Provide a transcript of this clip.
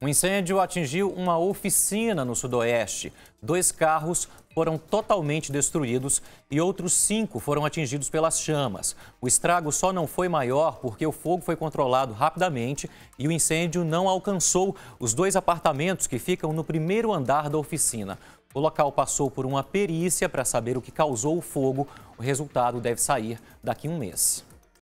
Um incêndio atingiu uma oficina no Sudoeste. Dois carros foram totalmente destruídos e outros cinco foram atingidos pelas chamas. O estrago só não foi maior porque o fogo foi controlado rapidamente e o incêndio não alcançou os dois apartamentos que ficam no primeiro andar da oficina. O local passou por uma perícia para saber o que causou o fogo. O resultado deve sair daqui a um mês.